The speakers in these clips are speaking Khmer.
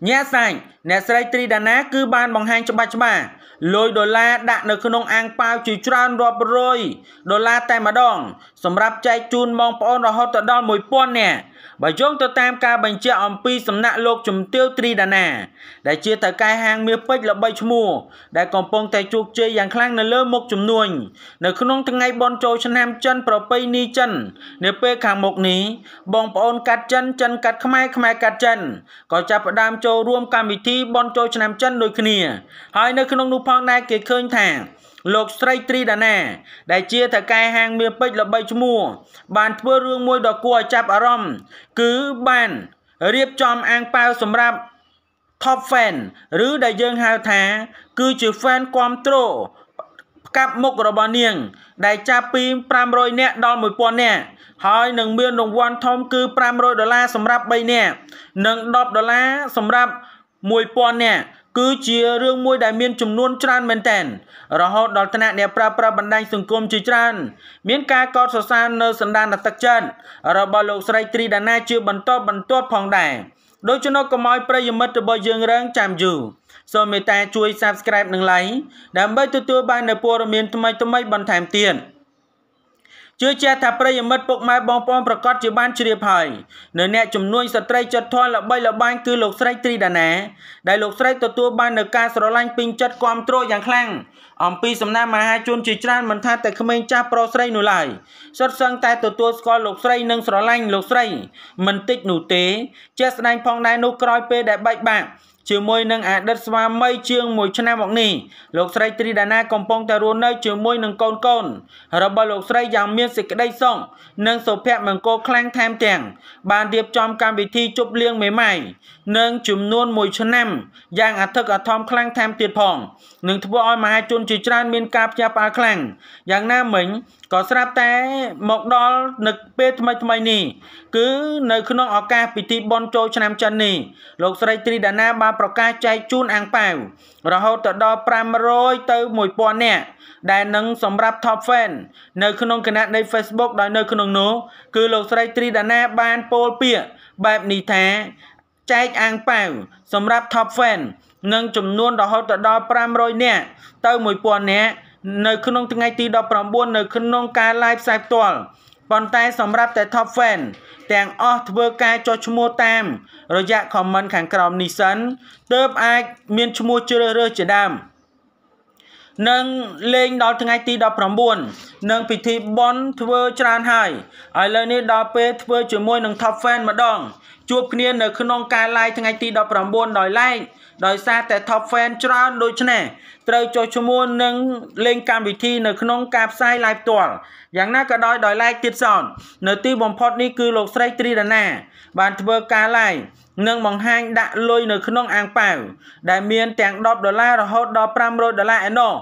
年槃。អ្នកស្រីត្រីដាណា គឺបានបង្ហាញច្បាស់ច្បាស់លុយដុល្លារដាក់នៅក្នុងអាងប៉ាវជាច្រើនរាប់រយដុល្លារតែម្ដង សម្រាប់ចែកជូនបងប្អូនរហូតដល់1000នាក់បើយោងទៅតាមការបញ្ជាក់អំពីសំណាក់លោកជំទាវត្រីដាណា ដែលជាតៅកែហាងមាសពេជ្រល្បីឈ្មោះដែលកំពុងតែជោគជ័យយ៉ាងខ្លាំងនៅលើមុខជំនួញនៅក្នុងថ្ងៃបុណ្យចូលឆ្នាំចិនប្រពៃណីចិននៅពេលខាងមុខនេះបងប្អូនកាត់ចិនចិនកាត់ខ្មែរខ្មែរកាត់ចិនក៏ចាប់ផ្ដើមចូលរួមកម្មវិធីធីបន់ចូលឆ្នាំចិនដូចគ្នាហើយនៅក្នុងនោះផងដែរគេឃើញថា លោកស្រីត្រីដាណា ដែលជាថៅកែហាងមៀពេជ្រល្បីឈ្មោះ បានធ្វើរឿងមួយដ៏គួរឲ្យចាប់អារម្មណ៍គឺបានរៀបចំអាងប៉ាវសម្រាប់ top fan ឬដែលយើងហៅថា គឺជា fan គ្រប់គ្រងផ្កាប់មុខរបស់នាង ដែលចាប់ពី500នាក់ដល់1000នាក់ហើយនឹងមានរង្វាន់ធំគឺ500ដុល្លារសម្រាប់3នាក់និង10ដុល្លារសម្រាប់1000នាក់គឺជារឿងមួយដែលមានចំនួនច្រើនមែនទែនរហូតដល់ថ្នាក់អ្នក ប្រើប្រាស់បណ្ដាញសង្គមជាច្រើន មានការកោតសរសើរនៅសន្តានទឹកចិត្តរបស់លោកស្រីត្រីដាណាជា បន្តបន្ទាប់ផងដែរដូច្នោះកុំឲ្យប្រិយមិត្តរបស់យើងរងចាំយូរសូមមេត្តាជួយ Subscribe និង Like ដើម្បីទទួលបាននូវព័ត៌មានថ្មីៗបន្ថែមទៀត។ជឿជាក់ថាប្រិយមិត្តពុកម៉ែបងប្អូនប្រកាសជាបានជ្រាបហើយនៅអ្នកជំនួញស្ត្រីចិត្តធនល្បីល្បាញគឺលោកស្រីត្រីដាណាដែលលោកស្រីទទួលបាននៅការស្រឡាញ់ពេញចិត្តគ្រប់គ្រងយ៉ាងខ្លាំងអំពីសំណាក់មហាជនជាច្រើនមិនថាតែក្មេងចាស់ប្រុសស្រីនោះឡើយសុទ្ធសឹងតែទទួលស្គាល់លោកស្រីនិងស្រឡាញ់លោកស្រីមិនតិចនោះទេជាក់ស្ដែងផងដែរនោះក្រោយពេលដែលបែកបាក់ជាមួយនឹងអតីតស្វាមីជាង1ឆ្នាំមកនេះលោកស្រីត្រីដាណាកំពុងតែរស់នៅជាមួយនឹងកូនកូនរបស់លោកស្រីយ៉ាងមានសេចក្តីសុខនិងសុភមង្គលខ្លាំងថែមទាំងបានរៀបចំកម្មវិធីជប់លៀងមេម៉ាយនិងចំនួន1ឆ្នាំយ៉ាងអធិកអធមខ្លាំងថែមទៀតផងនឹងធ្វើឲ្យមហាជនជាច្រើនមានការផ្ទះផ្អើលខ្លាំងយ៉ាងណាមិញក៏ស្រាប់តែមកដល់នៅពេលថ្មីថ្មីនេះ គឺនៅក្នុងឱកាសពិធីបុណ្យចូលឆ្នាំចិននេះលោកស្រីត្រីដាណាបានប្រកាសចែកជូនអាំងប៉ាវរហូតដល់500ទៅ1000នាក់ដែលនឹងសម្រាប់ Top Fan នៅក្នុងគណៈនៃ Facebook ដោយនៅក្នុងនោះ គឺលោកស្រីទ្រីដាណាបានពោលពាក្យបែបនេះថាចែកអាំងប៉ាវសម្រាប់ Top Fan នឹងចំនួនរហូតដល់500នាក់ទៅ1000នាក់នៅក្នុងថ្ងៃទី19នៅក្នុងការ live ផ្សាយផ្ទាល់ប៉ុន្តែសម្រាប់តែ Top Fan ទាំងអស់ធ្វើការចុះឈ្មោះតាមរយៈ comment ខាងក្រោមនេះសិនទើបអាច មានឈ្មោះជ្រើសរើសជាដើមនឹងលេងដល់ថ្ងៃទី19នឹងពិធីបន់ធ្វើច្រើនហើយឥឡូវនេះដល់ពេលធ្វើជាមួយនឹង Top Fan ម្ដងជួបគ្នានៅក្នុងការ live ថ្ងៃទី19ដោយឡែកដោយសារតែ Top Fan ច្រើនដូច្នេះត្រូវចុះឈ្មោះនិងលេងកម្មវិធីនៅក្នុងការផ្សាយ live ផ្ទាល់យ៉ាងណាក៏ដោយដោយឡែកទៀតសោតនៅទីបំផុតនេះគឺលោកស្រីត្រីដាណាបានធ្វើការ live និងបង្ហាញដាក់លុយនៅក្នុងអាងប៉ាវដែលមានទាំង10ដុល្លាររហូតដល់500ដុល្លារឯណោះ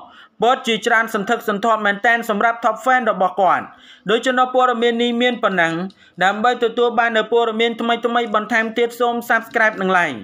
ពិតជាច្រើនសន្ធឹកសន្ធាប់មែនតែនសម្រាប់ top fan របស់គាត់ដោយចំណុចព័ត៌មាននេះមានប៉ុណ្ណឹងដើម្បីទទួលបាននូវព័ត៌មានថ្មីៗបន្ថែមទៀតសូម Subscribe និង Like